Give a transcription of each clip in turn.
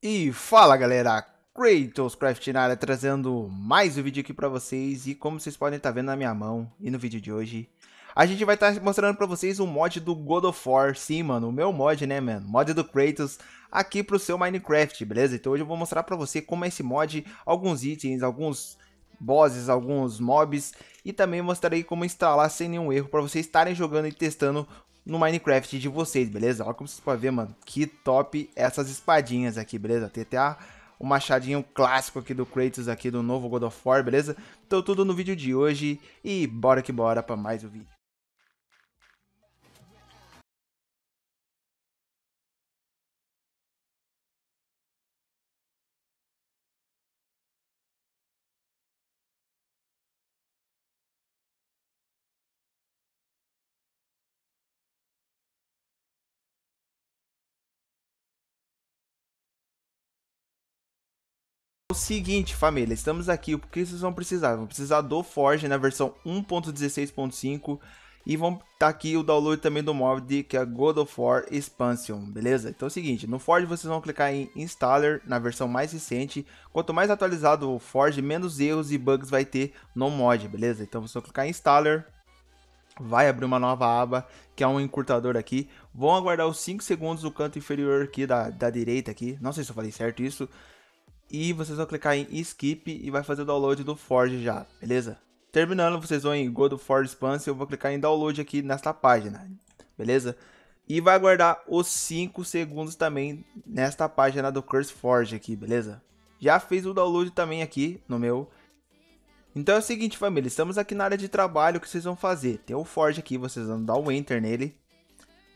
E fala galera, Kratos Crafting na área trazendo mais um vídeo aqui para vocês e como vocês podem estar tá vendo na minha mão e no vídeo de hoje, a gente vai estar tá mostrando para vocês o um mod do God of War, sim mano, o meu mod né mano, mod do Kratos aqui pro seu Minecraft, beleza? Então hoje eu vou mostrar para você como é esse mod, alguns itens, alguns bosses, alguns mobs e também mostrarei como instalar sem nenhum erro para vocês estarem jogando e testando no Minecraft de vocês, beleza? Olha como vocês podem ver, mano, que top essas espadinhas aqui, beleza? Tem até a, o machadinho clássico aqui do Kratos aqui do novo God of War, beleza? Então tudo no vídeo de hoje e bora que bora para mais um vídeo. O seguinte, família, estamos aqui. O que vocês vão precisar? Vão precisar do Forge na versão 1.16.5 e vão tá aqui o download também do mod que é God of War Expansion, beleza? Então é o seguinte, no Forge vocês vão clicar em Installer na versão mais recente. Quanto mais atualizado o Forge, menos erros e bugs vai ter no mod, beleza? Então vocês vão clicar em Installer, vai abrir uma nova aba, que é um encurtador aqui. Vão aguardar os 5 segundos no canto inferior aqui da, da direita aqui. Não sei se eu falei certo isso e vocês vão clicar em Skip e vai fazer o download do Forge já, beleza? Terminando, vocês vão em Go do Forge Expanse, eu vou clicar em Download aqui nesta página, beleza? E vai aguardar os 5 segundos também nesta página do Curse Forge aqui, beleza? Já fez o download também aqui no meu. Então é o seguinte, família, estamos aqui na área de trabalho, o que vocês vão fazer? Tem o Forge aqui, vocês vão dar o Enter nele,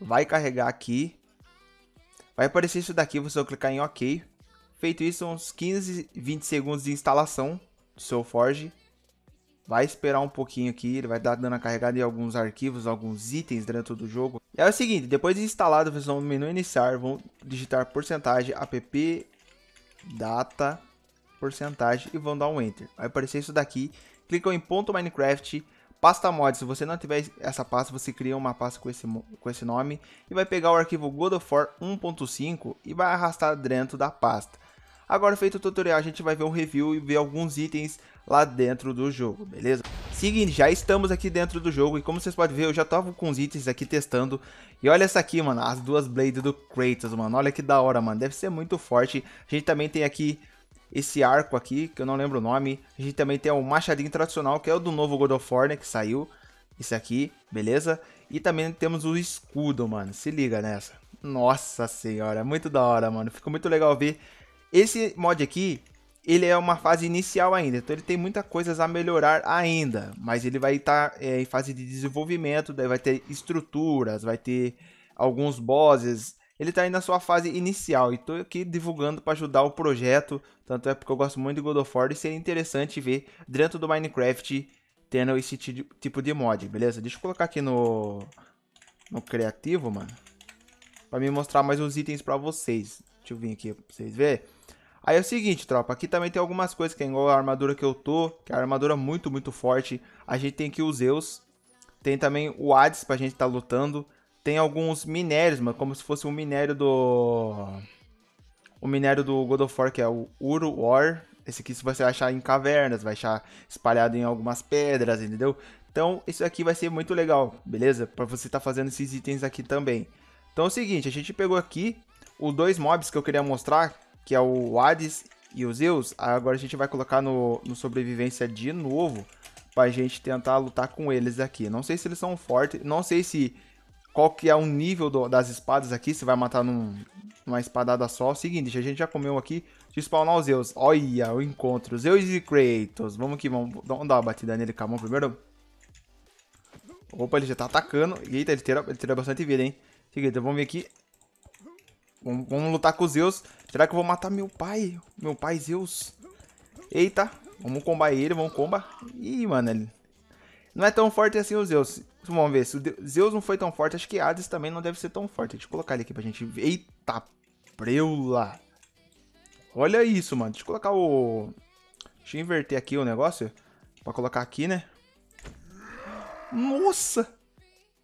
vai carregar aqui, vai aparecer isso daqui, vocês vão clicar em OK, Feito isso, uns 15, 20 segundos de instalação do seu Forge. Vai esperar um pouquinho aqui, ele vai dar dando a carregada em alguns arquivos, alguns itens dentro do jogo. E é o seguinte, depois de instalado, vocês vão no menu iniciar, vão digitar porcentagem, app, data, porcentagem e vão dar um enter. Vai aparecer isso daqui, clicam em ponto Minecraft, pasta mod, se você não tiver essa pasta, você cria uma pasta com esse, com esse nome e vai pegar o arquivo God of War 1.5 e vai arrastar dentro da pasta. Agora feito o tutorial, a gente vai ver um review e ver alguns itens lá dentro do jogo, beleza? Seguinte, já estamos aqui dentro do jogo e como vocês podem ver, eu já tava com os itens aqui testando. E olha essa aqui, mano, as duas Blades do Kratos, mano. Olha que da hora, mano. Deve ser muito forte. A gente também tem aqui esse arco aqui, que eu não lembro o nome. A gente também tem o machadinho tradicional, que é o do novo God of War, né, que saiu. Esse aqui, beleza? E também temos o escudo, mano. Se liga nessa. Nossa senhora, é muito da hora, mano. Ficou muito legal ver esse mod aqui, ele é uma fase inicial ainda, então ele tem muitas coisas a melhorar ainda, mas ele vai estar tá, é, em fase de desenvolvimento, vai ter estruturas, vai ter alguns bosses, ele está ainda na sua fase inicial e estou aqui divulgando para ajudar o projeto, tanto é porque eu gosto muito de God of War e seria interessante ver dentro do Minecraft tendo esse tipo de mod, beleza? Deixa eu colocar aqui no, no criativo, mano, para me mostrar mais uns itens para vocês. Deixa eu vir aqui para vocês verem. Aí é o seguinte, tropa, aqui também tem algumas coisas, que é igual a armadura que eu tô, que é a armadura muito, muito forte. A gente tem aqui os Zeus, tem também o Hades pra gente tá lutando. Tem alguns minérios, mano, como se fosse um minério do... O minério do God of War, que é o Uru War. Esse aqui você vai achar em cavernas, vai achar espalhado em algumas pedras, entendeu? Então, isso aqui vai ser muito legal, beleza? Pra você tá fazendo esses itens aqui também. Então é o seguinte, a gente pegou aqui os dois mobs que eu queria mostrar, que é o Hades e os Zeus. Agora a gente vai colocar no, no sobrevivência de novo pra gente tentar lutar com eles aqui. Não sei se eles são fortes, não sei se qual que é o nível do, das espadas aqui, se vai matar num, numa espadada só. É seguinte, a gente já comeu aqui de spawnar os Zeus. Olha, o encontro. Zeus e Kratos. Vamos aqui, vamos, vamos dar uma batida nele com a mão primeiro. Opa, ele já tá atacando. Eita, ele tira, ele tira bastante vida, hein? Seguinte, vamos ver aqui. Vamos, vamos, lutar com Zeus. Será que eu vou matar meu pai? Meu pai Zeus. Eita. Vamos combar ele, vamos combar. Ih, mano. Ele... Não é tão forte assim o Zeus. Vamos ver. Se o Zeus não foi tão forte, acho que Hades também não deve ser tão forte. Deixa eu colocar ele aqui pra gente ver. Eita preula. Olha isso, mano. Deixa eu colocar o... Deixa eu inverter aqui o negócio. Pra colocar aqui, né? Nossa!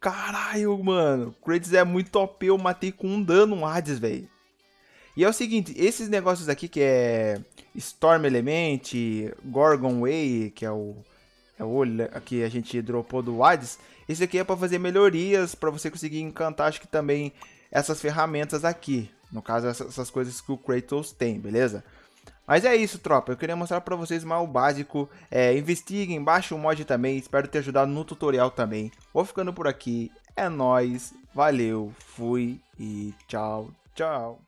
Caralho, mano. Kratos é muito top. Eu matei com um dano um Hades, velho. E é o seguinte, esses negócios aqui que é Storm Element, Gorgon Way, que é o, é o olho né, que a gente dropou do Hades, esse aqui é para fazer melhorias, para você conseguir encantar, acho que também essas ferramentas aqui. No caso, essas coisas que o Kratos tem, beleza? Mas é isso, tropa. Eu queria mostrar para vocês mais o básico. É, investiguem, baixem o mod também. Espero ter ajudado no tutorial também. Vou ficando por aqui. É nóis. Valeu. Fui e tchau, tchau.